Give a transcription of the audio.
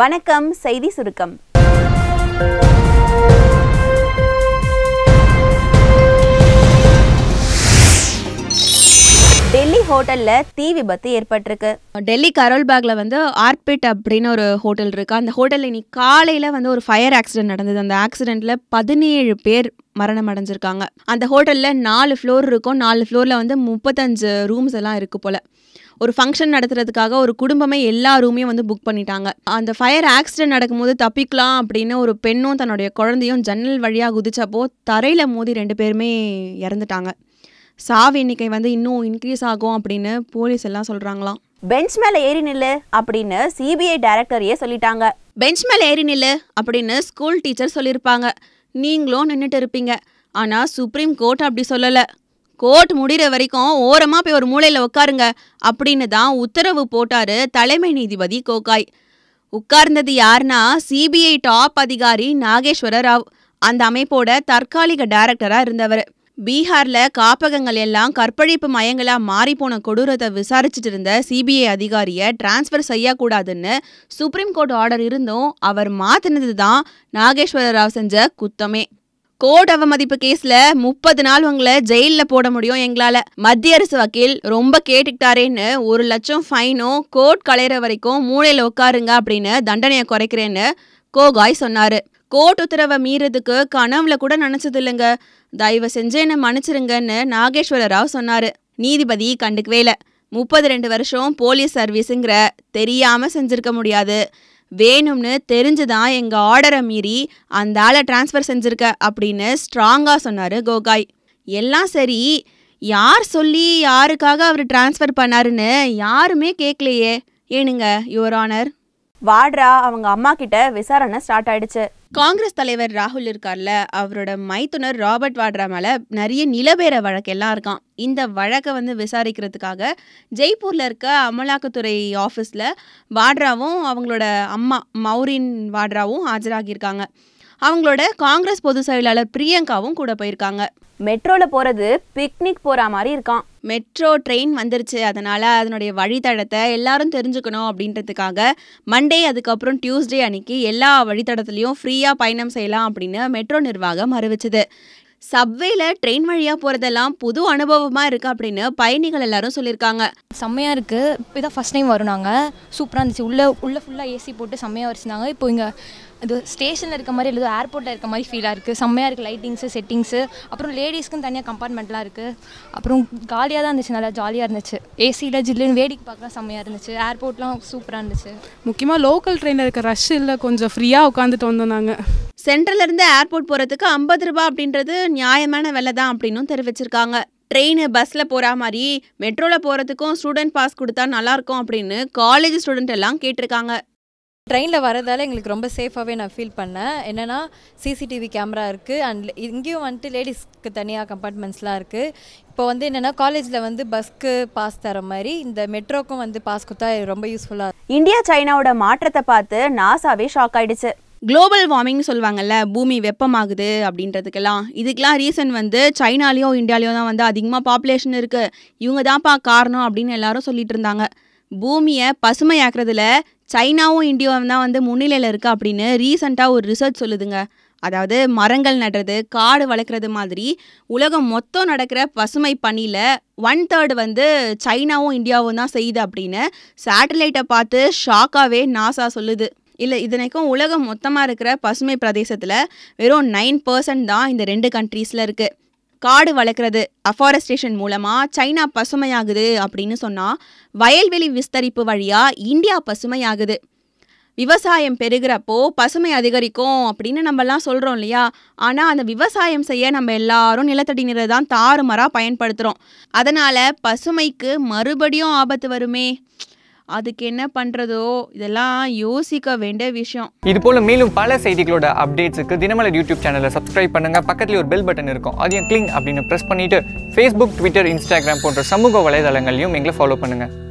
வணக்கம் செய்தி சுருக்கம் டெல்லி ஹோட்டல்ல தீ விபத்து ஏற்பட்டிருக்கு டெல்லி கரோல் பேக்ல வந்து ஆர்பிட் அப்படின்னு ஒரு ஹோட்டல் இருக்கு அந்த ஹோட்டல்ல இன்னைக்கு காலையில வந்து ஒரு ஃபயர் ஆக்சிடென்ட் நடந்தது அந்த ஆக்சிடென்ட்ல பதினேழு பேர் மரணம் அடைஞ்சிருக்காங்க அந்த ஹோட்டல்ல நாலு ஃப்ளோர் இருக்கும் நாலு ஃப்ளோர்ல வந்து முப்பத்தஞ்சு ரூம்ஸ் எல்லாம் இருக்கு போல ஒரு ஃபங்க்ஷன் நடத்துறதுக்காக ஒரு குடும்பமே எல்லா ரூமையும் வந்து புக் பண்ணிட்டாங்க அந்த ஃபயர் ஆக்சிடென்ட் நடக்கும்போது தப்பிக்கலாம் அப்படின்னு ஒரு பெண்ணும் தன்னுடைய குழந்தையும் ஜன்னல் வழியாக குதிச்சப்போ தரையில் மோதி ரெண்டு பேருமே இறந்துட்டாங்க சாவு எண்ணிக்கை வந்து இன்னும் இன்க்ரீஸ் ஆகும் அப்படின்னு போலீஸ் எல்லாம் சொல்கிறாங்களாம் பெஞ்ச் மேலே ஏறி நில்லு அப்படின்னு சிபிஐ டைரக்டரையே சொல்லிட்டாங்க பெஞ்ச் மேலே ஏறி நில்லு அப்படின்னு ஸ்கூல் டீச்சர் சொல்லியிருப்பாங்க நீங்களும் நின்றுட்டு இருப்பீங்க ஆனால் சுப்ரீம் கோர்ட் அப்படி சொல்லலை கோர்ட் முடிகிற வரைக்கும் ஓரமாக போய் ஒரு மூலையில் உட்காருங்க அப்படின்னு தான் உத்தரவு போட்டாரு தலைமை நீதிபதி கோகாய் உட்கார்ந்தது யார்னா சிபிஐ டாப் அதிகாரி நாகேஸ்வர ராவ் அந்த அமைப்போட தற்காலிக டைரக்டராக இருந்தவர் பீகாரில் காப்பகங்கள் எல்லாம் கற்பழிப்பு மயங்களாக மாறிப்போன கொடூரத்தை விசாரிச்சுட்டு இருந்த சிபிஐ அதிகாரியை டிரான்ஸ்ஃபர் செய்யக்கூடாதுன்னு சுப்ரீம் கோர்ட் ஆர்டர் இருந்தும் அவர் மாற்றினது தான் நாகேஸ்வர ராவ் செஞ்ச குத்தமே கோர்ட் அவமதிப்பு கேஸ்ல முப்பது நாள் உங்களை ஜெயிலில் போட முடியும் எங்களால மத்திய அரசு வக்கீல் ரொம்ப கேட்டுக்கிட்டாரேன்னு ஒரு லட்சம் ஃபைனும் கோர்ட் களையிற வரைக்கும் மூளையில் உட்காருங்க அப்படின்னு தண்டனையை குறைக்கிறேன்னு கோகாய் சொன்னாரு கோர்ட் உத்தரவை மீறதுக்கு கனவுல கூட நினைச்சது இல்லைங்க தயவு செஞ்சு என்னை மன்னிச்சிருங்கன்னு நாகேஸ்வர ராவ் சொன்னாரு நீதிபதி கண்டுக்கவே இல்லை முப்பது ரெண்டு வருஷம் போலீஸ் சர்வீஸுங்கிற தெரியாம செஞ்சிருக்க முடியாது வேணும்னு தெரிஞ்சுதான் எங்கள் ஆர்டரை மீறி அந்த ஆளை டிரான்ஸ்ஃபர் செஞ்சுருக்க அப்படின்னு ஸ்ட்ராங்காக சொன்னார் கோகாய் எல்லாம் சரி யார் சொல்லி யாருக்காக அவர் டிரான்ஸ்ஃபர் பண்ணாருன்னு யாருமே கேட்கலையே ஏனுங்க யுவர் ஆனர் வாட்ரா அவங்க அம்மா கிட்ட விசாரணை ஸ்டார்ட் ஆயிடுச்சு காங்கிரஸ் தலைவர் ராகுல் இருக்கார்ல அவரோட மைத்துனர் ராபர்ட் வாட்ரா மேலே நிறைய நிலபேர வழக்கெல்லாம் இருக்கான் இந்த வழக்கை வந்து விசாரிக்கிறதுக்காக ஜெய்ப்பூரில் இருக்க அமலாக்கத்துறை ஆஃபீஸில் வாட்ராவும் அவங்களோட அம்மா மௌரின் வாட்ராவும் ஆஜராகியிருக்காங்க அவங்களோட காங்கிரஸ் பொதுச் செயலாளர் பிரியங்காவும் கூட போயிருக்காங்க மெட்ரோல போகிறது பிக்னிக் போற மாதிரி இருக்கான் மெட்ரோ ட்ரெயின் வந்துருச்சு அதனால் அதனுடைய வழித்தடத்தை எல்லாரும் தெரிஞ்சுக்கணும் அப்படின்றதுக்காக மண்டே அதுக்கப்புறம் டியூஸ்டே அன்னைக்கு எல்லா வழித்தடத்துலையும் ஃப்ரீயாக பயணம் செய்யலாம் அப்படின்னு மெட்ரோ நிர்வாகம் அறிவிச்சது சப்வேல ட்ரெயின் வழியாக போகிறதெல்லாம் புது அனுபவமாக இருக்குது அப்படின்னு பயணிகள் எல்லாரும் சொல்லியிருக்காங்க செம்மையாக இருக்குது இப்போ தான் ஃபஸ்ட் டைம் வரும் நாங்கள் சூப்பராக இருந்துச்சு உள்ளே உள்ளே ஃபுல்லாக ஏசி போட்டு செம்மையாக வச்சுருந்தாங்க இப்போ இங்கே இது ஸ்டேஷனில் இருக்க மாதிரி இல்லை ஏர்போர்ட்டில் இருக்க மாதிரி ஃபீலாக இருக்குது செம்மையாக இருக்குது லைட்டிங்ஸு செட்டிங்ஸு அப்புறம் லேடிஸ்க்குன்னு தனியாக கம்பார்ட்மெண்ட்லாம் இருக்குது அப்புறம் காலியாக தான் இருந்துச்சு நல்லா ஜாலியாக இருந்துச்சு ஏசியில் ஜில்லுன்னு வேடிக்கை பார்க்கலாம் செம்மையாக இருந்துச்சு ஏர்போர்ட்லாம் சூப்பராக இருந்துச்சு முக்கியமாக லோக்கல் ட்ரெயினில் இருக்க ரஷ் இல்லை கொஞ்சம் ஃப்ரீயாக உட்காந்துட்டு வந்தோம் நாங்கள் சென்ட்ரலேருந்து ஏர்போர்ட் போகிறதுக்கு ஐம்பது ரூபா அப்படின்றது நியாயமான விலை தான் அப்படின்னும் தெரிவிச்சிருக்காங்க ட்ரெயின் பஸ்ஸில் போகிற மாதிரி மெட்ரோவில் போகிறதுக்கும் ஸ்டூடெண்ட் பாஸ் கொடுத்தா நல்லாயிருக்கும் அப்படின்னு காலேஜ் ஸ்டூடெண்ட் எல்லாம் கேட்டிருக்காங்க ட்ரெயினில் வரதால் எங்களுக்கு ரொம்ப சேஃபாகவே நான் ஃபீல் பண்ணேன் என்னென்னா சிசிடிவி கேமரா இருக்குது அண்ட் இங்கேயும் வந்துட்டு லேடிஸ்க்கு தனியாக கம்பார்ட்மெண்ட்ஸ்லாம் இருக்குது இப்போ வந்து என்னென்னா காலேஜில் வந்து பஸ்க்கு பாஸ் தர மாதிரி இந்த மெட்ரோக்கும் வந்து பாஸ் கொடுத்தா ரொம்ப யூஸ்ஃபுல்லாக இந்தியா சைனாவோட மாற்றத்தை பார்த்து நாசாவே ஷாக் ஆகிடுச்சு குளோபல் வார்மிங்னு சொல்லுவாங்கல்ல பூமி வெப்பமாகுது அப்படின்றதுக்கெல்லாம் இதுக்கெலாம் ரீசன் வந்து சைனாலேயோ இந்தியாலேயோ தான் வந்து அதிகமாக பாப்புலேஷன் இருக்குது இவங்க தான்ப்பா காரணம் அப்படின்னு எல்லாரும் சொல்லிட்டு இருந்தாங்க பூமியை பசுமையாக்குறதுல சைனாவும் இந்தியாவும் தான் வந்து முன்னிலையில் இருக்குது அப்படின்னு ரீசண்டாக ஒரு ரிசர்ச் சொல்லுதுங்க அதாவது மரங்கள் நடுறது காடு வளர்க்குறது மாதிரி உலகம் மொத்தம் நடக்கிற பசுமை பணியில் ஒன் தேர்டு வந்து சைனாவும் இந்தியாவும் தான் செய்யுது அப்படின்னு சேட்டலைட்டை பார்த்து ஷாக்காகவே நாசா சொல்லுது இல்லை இதனைக்கும் உலகம் மொத்தமாக இருக்கிற பசுமை பிரதேசத்தில் வெறும் நைன் பர்சன்ட் தான் இந்த ரெண்டு கண்ட்ரீஸில் இருக்குது காடு வளர்க்குறது அஃபாரஸ்டேஷன் மூலமாக சைனா பசுமையாகுது அப்படின்னு சொன்னால் வயல்வெளி விஸ்தரிப்பு வழியாக இந்தியா பசுமையாகுது விவசாயம் பெருகிறப்போ பசுமை அதிகரிக்கும் அப்படின்னு நம்மலாம் சொல்கிறோம் இல்லையா ஆனால் அந்த விவசாயம் செய்ய நம்ம எல்லாரும் நிலத்தடி நீரை தான் தாறுமாறாக பயன்படுத்துகிறோம் அதனால் பசுமைக்கு மறுபடியும் ஆபத்து வருமே அதுக்கு என்ன பண்ணுறதோ இதெல்லாம் யோசிக்க வேண்டிய விஷயம் இது போல் மேலும் பல செய்திகளோட அப்டேட்ஸுக்கு தினமலர் யூடியூப் சேனலை சப்ஸ்கிரைப் பண்ணுங்க பக்கத்துல ஒரு பெல் பட்டன் இருக்கும் அதையும் கிளிங் அப்படின்னு ப்ரெஸ் பண்ணிவிட்டு ஃபேஸ்புக் ட்விட்டர் இன்ஸ்டாகிராம் போன்ற சமூக வலைதளங்களையும் எங்களை ஃபாலோ பண்ணுங்கள்